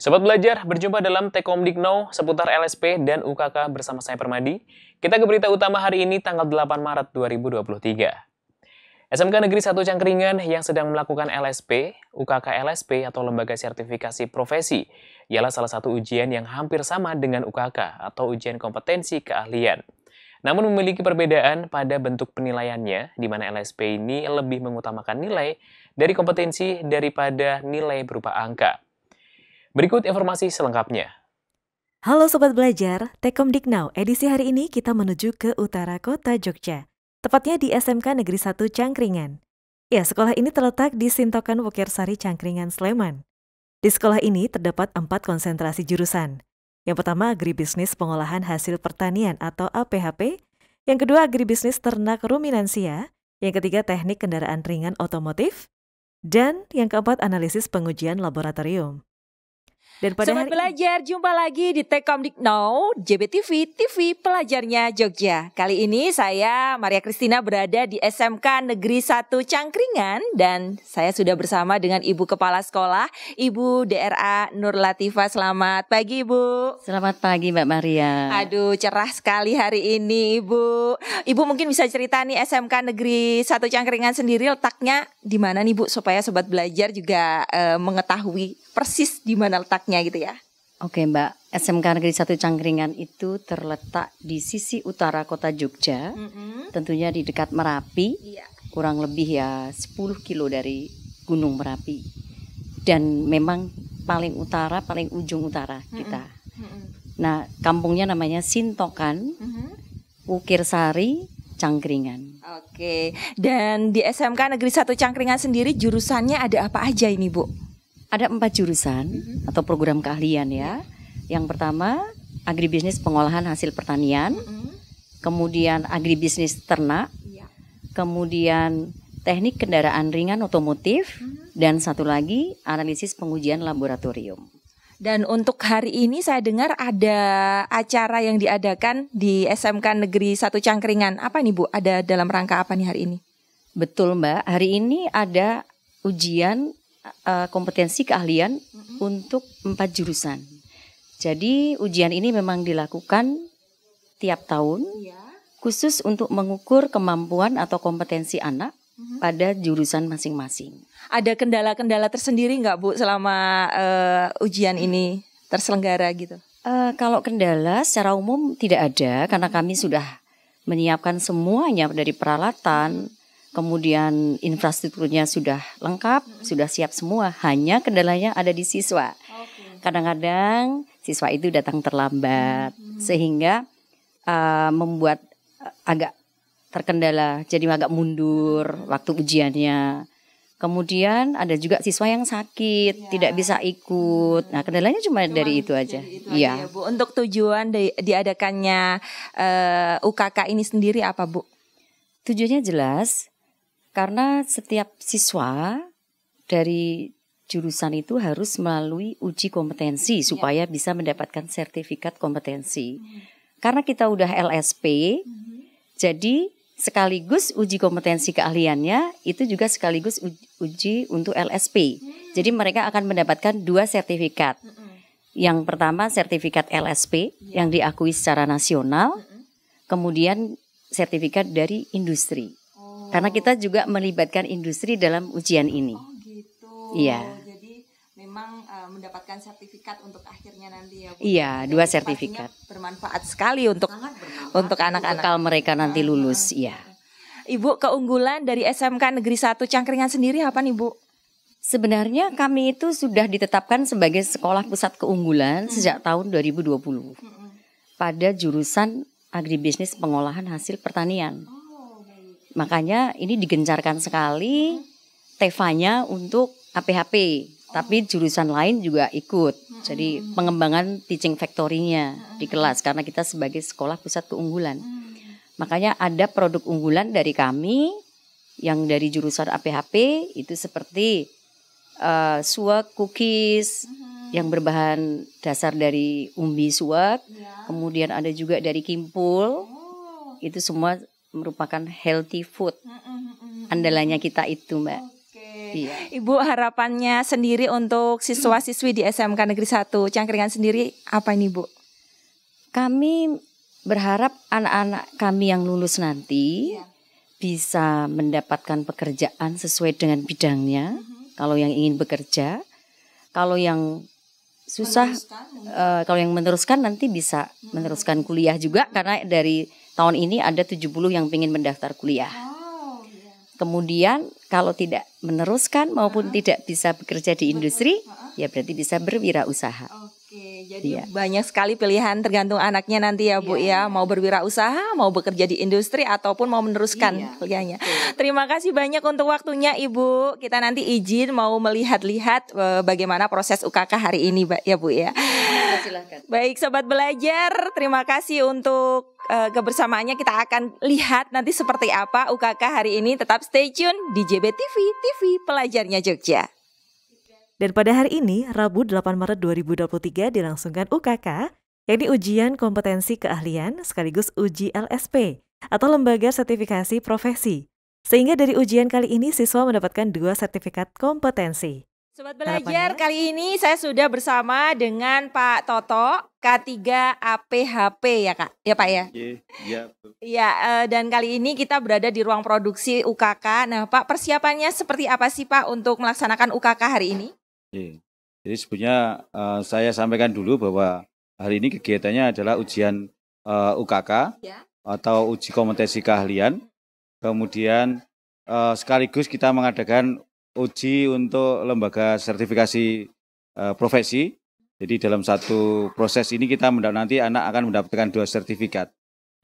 Sobat Belajar, berjumpa dalam Tekomdik Now seputar LSP dan UKK bersama saya Permadi. Kita ke berita utama hari ini tanggal 8 Maret 2023. SMK Negeri 1 Cangkringan yang sedang melakukan LSP, UKK LSP atau Lembaga Sertifikasi Profesi, ialah salah satu ujian yang hampir sama dengan UKK atau ujian kompetensi keahlian. Namun memiliki perbedaan pada bentuk penilaiannya, di mana LSP ini lebih mengutamakan nilai dari kompetensi daripada nilai berupa angka. Berikut informasi selengkapnya. Halo Sobat Belajar, Tekom Diknau edisi hari ini kita menuju ke utara kota Jogja, tepatnya di SMK Negeri 1 Cangkringan. Ya, sekolah ini terletak di Sintokan Wokersari Cangkringan, Sleman. Di sekolah ini terdapat empat konsentrasi jurusan. Yang pertama agribisnis pengolahan hasil pertanian atau APHP, yang kedua agribisnis ternak ruminansia, yang ketiga teknik kendaraan ringan otomotif, dan yang keempat analisis pengujian laboratorium. Dan pada Sobat hari belajar, ini. jumpa lagi di Tekom Now, JBTV, TV Pelajarnya Jogja. Kali ini saya Maria Kristina berada di SMK Negeri 1 Cangkringan dan saya sudah bersama dengan Ibu Kepala Sekolah, Ibu DRA Nur Latifah. Selamat pagi, Ibu. Selamat pagi, Mbak Maria. Aduh, cerah sekali hari ini, Ibu. Ibu mungkin bisa cerita nih SMK Negeri 1 Cangkringan sendiri letaknya di mana nih, Bu, supaya sobat belajar juga e, mengetahui persis di mana letaknya gitu ya. Oke Mbak, SMK Negeri Satu Cangkringan itu terletak di sisi utara kota Jogja, mm -hmm. tentunya di dekat Merapi, yeah. kurang lebih ya 10 kilo dari Gunung Merapi. Dan memang paling utara, paling ujung utara mm -hmm. kita. Mm -hmm. Nah, kampungnya namanya Sintokan, mm -hmm. Ukir Sari, Cangkringan. Oke, dan di SMK Negeri Satu Cangkringan sendiri jurusannya ada apa aja ini Bu? ada empat jurusan mm-hmm. atau program keahlian ya. Iya. Yang pertama agribisnis pengolahan hasil pertanian, mm-hmm. kemudian agribisnis ternak, yeah. kemudian teknik kendaraan ringan otomotif, mm-hmm. dan satu lagi analisis pengujian laboratorium. Dan untuk hari ini saya dengar ada acara yang diadakan di SMK Negeri Satu Cangkringan. Apa nih Bu? Ada dalam rangka apa nih hari ini? Betul Mbak, hari ini ada ujian uh, kompetensi keahlian mm-hmm. untuk empat jurusan. Jadi ujian ini memang dilakukan tiap tahun, yeah. khusus untuk mengukur kemampuan atau kompetensi anak mm-hmm. pada jurusan masing-masing. Ada kendala-kendala tersendiri nggak Bu selama uh, ujian ini terselenggara gitu? Uh, kalau kendala secara umum tidak ada karena mm-hmm. kami sudah menyiapkan semuanya dari peralatan, kemudian infrastrukturnya sudah lengkap, -hmm. sudah siap semua, hanya kendalanya ada di siswa. Kadang-kadang okay. siswa itu datang terlambat, -hmm. sehingga uh, membuat uh, agak terkendala, jadi agak mundur mm-hmm. waktu ujiannya. Kemudian ada juga siswa yang sakit, ya. tidak bisa ikut. Nah, kendalanya cuma, cuma dari itu aja. Iya. ya. Bu. Untuk tujuan di, diadakannya uh, UKK ini sendiri apa, Bu? Tujuannya jelas karena setiap siswa dari jurusan itu harus melalui uji kompetensi iya. supaya bisa mendapatkan sertifikat kompetensi. Hmm. Karena kita udah LSP, hmm. jadi sekaligus uji kompetensi keahliannya itu juga sekaligus uji, uji untuk LSP. Hmm. Jadi mereka akan mendapatkan dua sertifikat. Hmm. Yang pertama sertifikat LSP ya. yang diakui secara nasional, hmm. kemudian sertifikat dari industri. Karena kita juga melibatkan industri dalam ujian ini. Oh, gitu. Iya. Jadi memang uh, mendapatkan sertifikat untuk akhirnya nanti ya. Bu. Iya, Jadi dua sertifikat. Bermanfaat sekali untuk bermanfaat untuk anak-anak kalau mereka nanti lulus, iya. Ibu, keunggulan dari SMK Negeri 1 Cangkringan sendiri apa nih, Bu? Sebenarnya kami itu sudah ditetapkan sebagai sekolah pusat keunggulan hmm. sejak tahun 2020 hmm, hmm. pada jurusan agribisnis pengolahan hasil pertanian. Oh Makanya ini digencarkan sekali tevanya untuk APHP, oh. tapi jurusan lain juga ikut. Hmm. Jadi pengembangan teaching factory-nya hmm. di kelas karena kita sebagai sekolah pusat keunggulan. Hmm. Makanya ada produk unggulan dari kami yang dari jurusan APHP itu seperti uh, eh, suak cookies hmm. yang berbahan dasar dari umbi suak, ya. kemudian ada juga dari kimpul. Oh. Itu semua merupakan healthy food andalanya kita itu mbak. Okay. Iya. Ibu harapannya sendiri untuk siswa-siswi di SMK Negeri 1 Cangkringan sendiri apa ini Bu? Kami berharap anak-anak kami yang lulus nanti iya. bisa mendapatkan pekerjaan sesuai dengan bidangnya. Mm Kalau yang ingin bekerja, kalau yang susah, uh, kalau yang meneruskan nanti bisa mm meneruskan kuliah juga karena dari tahun ini ada 70 yang ingin mendaftar kuliah. Oh, iya. Kemudian kalau tidak meneruskan maupun tidak bisa bekerja di industri, ya berarti bisa berwirausaha. Oke, jadi iya. banyak sekali pilihan tergantung anaknya nanti ya Bu iya, ya, mau berwirausaha, mau bekerja di industri ataupun mau meneruskan iya. kuliahnya. Iya. Terima kasih banyak untuk waktunya Ibu. Kita nanti izin mau melihat-lihat eh, bagaimana proses UKK hari ini ya Bu ya. Iya, silakan. Baik sobat belajar, terima kasih untuk uh, kebersamaannya kita akan lihat nanti seperti apa UKK hari ini. Tetap stay tune di JBTV TV Pelajarnya Jogja. Dan pada hari ini, Rabu 8 Maret 2023 dilangsungkan UKK, yakni ujian kompetensi keahlian sekaligus uji LSP atau Lembaga Sertifikasi Profesi. Sehingga dari ujian kali ini siswa mendapatkan dua sertifikat kompetensi. Sobat belajar, kali ini saya sudah bersama dengan Pak Toto K3 APHP ya Kak, ya Pak ya? Iya. Iya. iya eh, dan kali ini kita berada di ruang produksi UKK. Nah Pak, persiapannya seperti apa sih Pak untuk melaksanakan UKK hari ini? Jadi sebenarnya uh, saya sampaikan dulu bahwa hari ini kegiatannya adalah ujian uh, eh, UKK ya. atau uji kompetensi keahlian. Kemudian uh, sekaligus kita mengadakan uji untuk lembaga sertifikasi uh, profesi. Jadi dalam satu proses ini kita nanti anak akan mendapatkan dua sertifikat.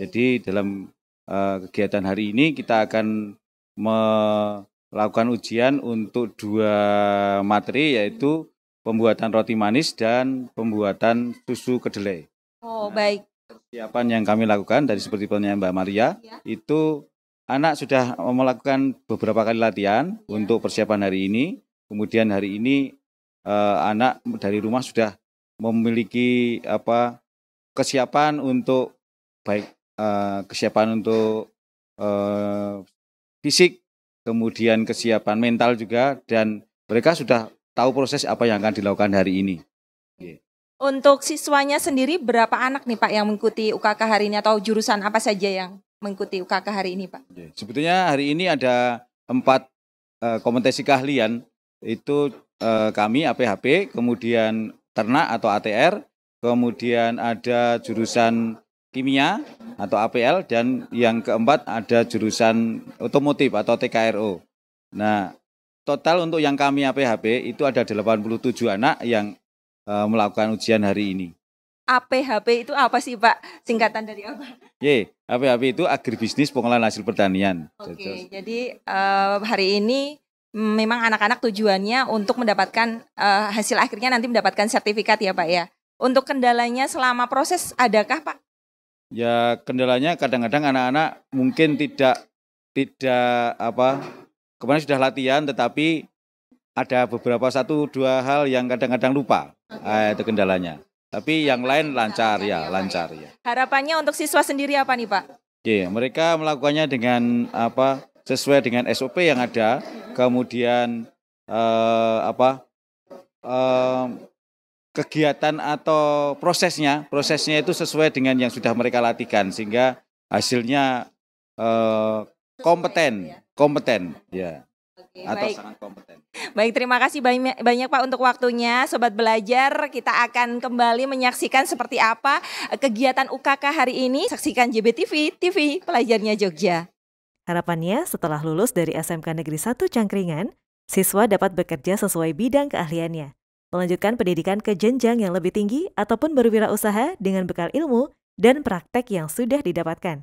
Jadi dalam uh, kegiatan hari ini kita akan me lakukan ujian untuk dua materi yaitu pembuatan roti manis dan pembuatan susu kedelai. Oh, nah, baik. Persiapan yang kami lakukan dari seperti pertanyaan Mbak Maria ya. itu anak sudah melakukan beberapa kali latihan ya. untuk persiapan hari ini. Kemudian hari ini eh, anak dari rumah sudah memiliki apa kesiapan untuk baik eh, kesiapan untuk eh, fisik kemudian kesiapan mental juga dan mereka sudah tahu proses apa yang akan dilakukan hari ini. Untuk siswanya sendiri berapa anak nih Pak yang mengikuti UKK hari ini atau jurusan apa saja yang mengikuti UKK hari ini Pak? Sebetulnya hari ini ada empat eh, kompetisi keahlian itu eh, kami APHP, kemudian ternak atau ATR, kemudian ada jurusan kimia atau APL dan yang keempat ada jurusan otomotif atau TKRO. Nah, total untuk yang kami APHB itu ada 87 anak yang uh, melakukan ujian hari ini. APHB itu apa sih Pak? Singkatan dari apa? Ye, APHB itu agribisnis pengolahan hasil pertanian. Oke, okay, jadi uh, hari ini mm, memang anak-anak tujuannya untuk mendapatkan uh, hasil akhirnya nanti mendapatkan sertifikat ya Pak ya. Untuk kendalanya selama proses adakah Pak? ya kendalanya kadang-kadang anak-anak mungkin tidak tidak apa kemarin sudah latihan tetapi ada beberapa satu dua hal yang kadang-kadang lupa okay. eh, itu kendalanya tapi yang lain lancar ya lancar ya harapannya untuk siswa sendiri apa nih pak? Iya yeah, mereka melakukannya dengan apa sesuai dengan SOP yang ada hmm. kemudian eh, apa eh, kegiatan atau prosesnya, prosesnya itu sesuai dengan yang sudah mereka latihkan sehingga hasilnya uh, kompeten, ya? kompeten, ya. Oke, atau baik. sangat kompeten. Baik, terima kasih banyak, banyak Pak untuk waktunya. Sobat belajar, kita akan kembali menyaksikan seperti apa eh, kegiatan UKK hari ini. Saksikan JBTV, TV Pelajarnya Jogja. Harapannya setelah lulus dari SMK Negeri 1 Cangkringan, siswa dapat bekerja sesuai bidang keahliannya melanjutkan pendidikan ke jenjang yang lebih tinggi ataupun berwirausaha dengan bekal ilmu dan praktek yang sudah didapatkan.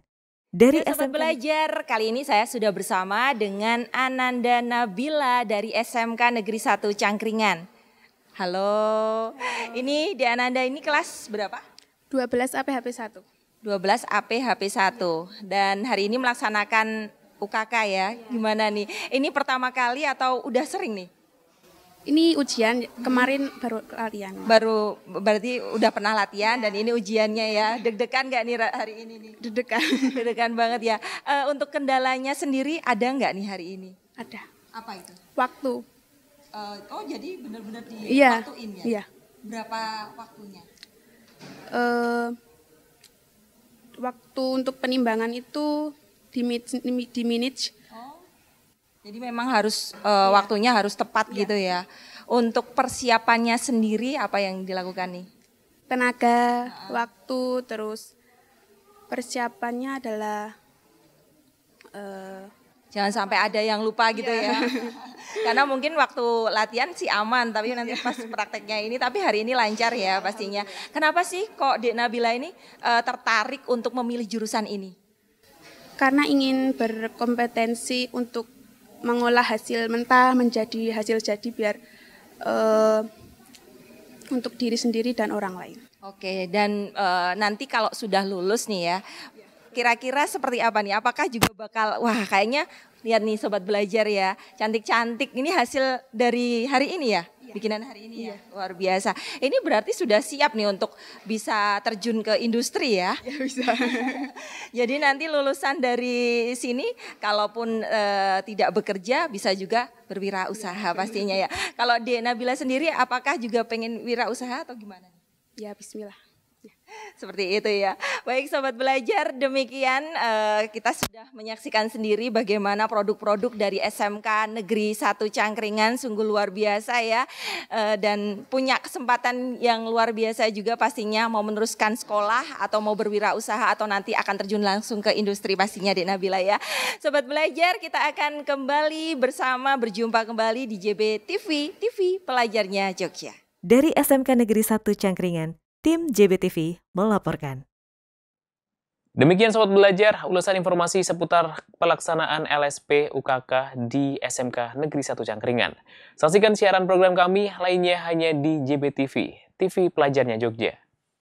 Dari ya, SMK Belajar, kali ini saya sudah bersama dengan Ananda Nabila dari SMK Negeri 1 Cangkringan. Halo. Halo. Ini di Ananda ini kelas berapa? 12 APHP 1. 12 APHP 1 dan hari ini melaksanakan UKK ya. ya. Gimana nih? Ini pertama kali atau udah sering nih? Ini ujian kemarin hmm. baru latihan. Baru berarti udah pernah latihan dan iya. ini ujiannya ya. Deg-degan nggak nih hari ini nih? Deg-degan. Deg-degan banget ya. Uh, untuk kendalanya sendiri ada nggak nih hari ini? Ada. Apa itu? Waktu. Uh, oh jadi benar-benar di iya. ya? Iya. Berapa waktunya? Uh, waktu untuk penimbangan itu di, di, di minutes jadi memang harus uh, waktunya harus tepat yeah. gitu ya. Untuk persiapannya sendiri apa yang dilakukan nih? Tenaga, nah. waktu, terus persiapannya adalah uh, jangan sampai ada yang lupa gitu iya. ya. Karena mungkin waktu latihan sih aman, tapi iya. nanti pas prakteknya ini, tapi hari ini lancar ya pastinya. Kenapa sih kok Dek Nabila ini uh, tertarik untuk memilih jurusan ini? Karena ingin berkompetensi untuk mengolah hasil mentah menjadi hasil jadi biar uh, untuk diri sendiri dan orang lain. Oke, dan uh, nanti kalau sudah lulus nih ya, kira-kira seperti apa nih? Apakah juga bakal wah kayaknya lihat nih sobat belajar ya, cantik-cantik ini hasil dari hari ini ya? Iya. bikinan hari ini ya, iya. ya. Luar biasa. Ini berarti sudah siap nih untuk bisa terjun ke industri ya. Ya bisa. Jadi nanti lulusan dari sini kalaupun e, tidak bekerja bisa juga berwirausaha iya, pastinya ya. Kalau Dena Nabila sendiri apakah juga pengen wirausaha atau gimana? Ya bismillah. Seperti itu ya. Baik sobat belajar, demikian uh, kita sudah menyaksikan sendiri bagaimana produk-produk dari SMK Negeri Satu Cangkringan sungguh luar biasa ya. Uh, dan punya kesempatan yang luar biasa juga pastinya mau meneruskan sekolah atau mau berwirausaha atau nanti akan terjun langsung ke industri pastinya Dek Nabila ya. Sobat belajar, kita akan kembali bersama berjumpa kembali di JB TV, TV pelajarnya Jogja. Dari SMK Negeri Satu Cangkringan, Tim JBTV melaporkan. Demikian Sobat Belajar, ulasan informasi seputar pelaksanaan LSP UKK di SMK Negeri 1 Cangkringan. Saksikan siaran program kami lainnya hanya di JBTV, TV Pelajarnya Jogja.